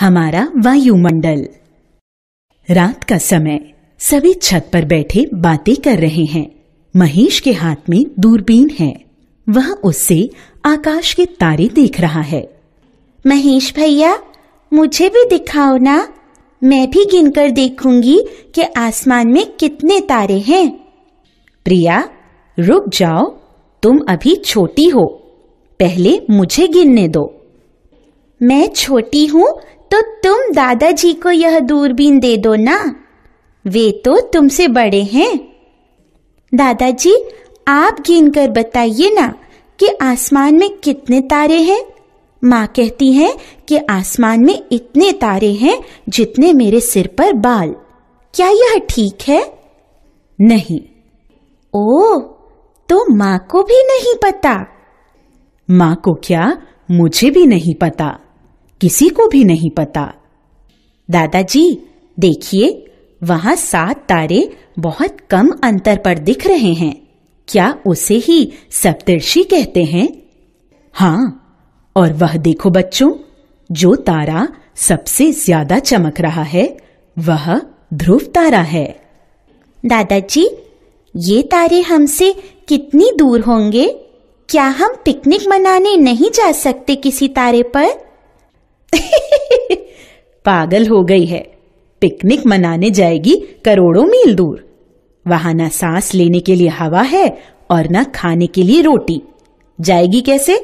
हमारा वायुमंडल रात का समय सभी छत पर बैठे बातें कर रहे हैं महेश के हाथ में दूरबीन है वह उससे आकाश के तारे देख रहा है महेश भैया मुझे भी दिखाओ ना मैं भी गिनकर देखूंगी कि आसमान में कितने तारे हैं प्रिया रुक जाओ तुम अभी छोटी हो पहले मुझे गिनने दो मैं छोटी हूँ तो तुम दादाजी को यह दूरबीन दे दो ना वे तो तुमसे बड़े हैं दादाजी आप गिन कर बताइए ना कि आसमान में कितने तारे हैं माँ कहती है कि आसमान में इतने तारे हैं जितने मेरे सिर पर बाल क्या यह ठीक है नहीं ओ तो माँ को भी नहीं पता माँ को क्या मुझे भी नहीं पता किसी को भी नहीं पता दादाजी देखिए वहां सात तारे बहुत कम अंतर पर दिख रहे हैं क्या उसे ही सप्तर्षि कहते हैं हाँ और वह देखो बच्चों जो तारा सबसे ज्यादा चमक रहा है वह ध्रुव तारा है दादाजी ये तारे हमसे कितनी दूर होंगे क्या हम पिकनिक मनाने नहीं जा सकते किसी तारे पर पागल हो गई है पिकनिक मनाने जाएगी करोड़ों मील दूर वहां ना सांस लेने के लिए हवा है और ना खाने के लिए रोटी जाएगी कैसे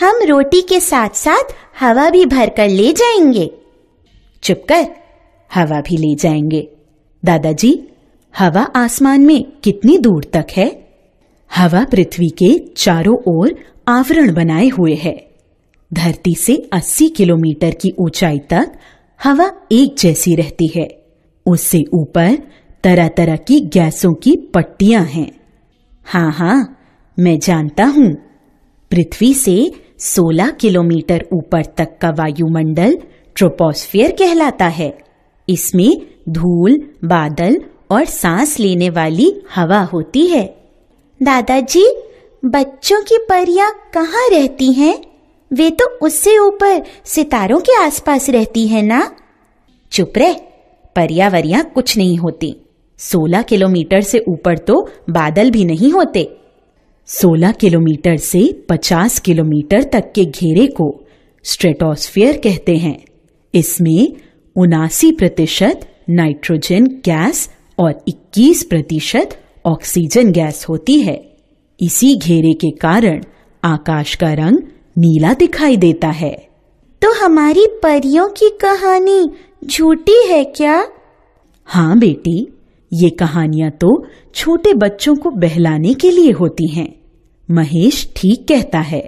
हम रोटी के साथ साथ हवा भी भर कर ले जाएंगे चुप कर हवा भी ले जाएंगे दादाजी हवा आसमान में कितनी दूर तक है हवा पृथ्वी के चारों ओर आवरण बनाए हुए है धरती से 80 किलोमीटर की ऊंचाई तक हवा एक जैसी रहती है उससे ऊपर तरह तरह की गैसों की पट्टियां हैं हाँ हाँ मैं जानता हूँ पृथ्वी से 16 किलोमीटर ऊपर तक का वायुमंडल ट्रोपोस्फियर कहलाता है इसमें धूल बादल और सांस लेने वाली हवा होती है दादाजी बच्चों की परियां कहाँ रहती हैं? वे तो उससे ऊपर सितारों के आसपास रहती है ना चुप रह पर्यावरिया कुछ नहीं होती सोलह किलोमीटर से ऊपर तो बादल भी नहीं होते सोलह किलोमीटर से पचास किलोमीटर तक के घेरे को स्ट्रेटोस्फियर कहते हैं इसमें उनासी प्रतिशत नाइट्रोजन गैस और 21 प्रतिशत ऑक्सीजन गैस होती है इसी घेरे के कारण आकाश का रंग नीला दिखाई देता है तो हमारी परियों की कहानी झूठी है क्या हाँ बेटी ये कहानियाँ तो छोटे बच्चों को बहलाने के लिए होती हैं महेश ठीक कहता है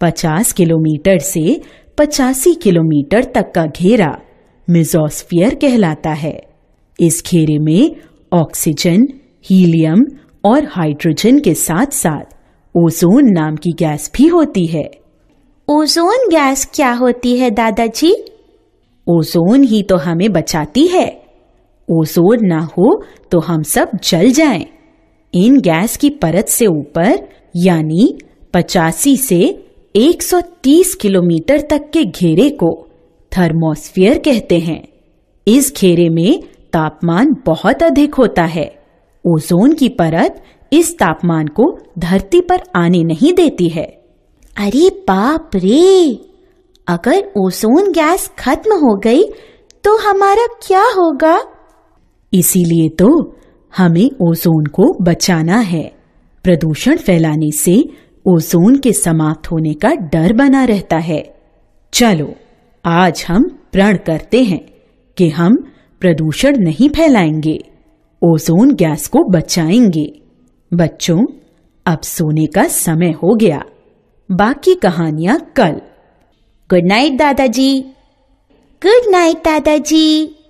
पचास किलोमीटर से पचासी किलोमीटर तक का घेरा मिजोस्फियर कहलाता है इस घेरे में ऑक्सीजन हीलियम और हाइड्रोजन के साथ साथ ओजोन नाम की गैस भी होती है ओजोन गैस क्या होती है दादाजी ओजोन ही तो हमें बचाती है ओजोन ना हो तो हम सब जल जाएं। इन गैस की परत से ऊपर यानी पचासी से 130 किलोमीटर तक के घेरे को थर्मोस्फियर कहते हैं इस घेरे में तापमान बहुत अधिक होता है ओजोन की परत इस तापमान को धरती पर आने नहीं देती है अरे बाप रे अगर ओजोन गैस खत्म हो गई तो हमारा क्या होगा इसीलिए तो हमें ओजोन को बचाना है प्रदूषण फैलाने से ओजोन के समाप्त होने का डर बना रहता है चलो आज हम प्रण करते हैं कि हम प्रदूषण नहीं फैलाएंगे ओजोन गैस को बचाएंगे बच्चों अब सोने का समय हो गया बाकी कहानियां कल गुड नाइट दादाजी गुड नाइट दादाजी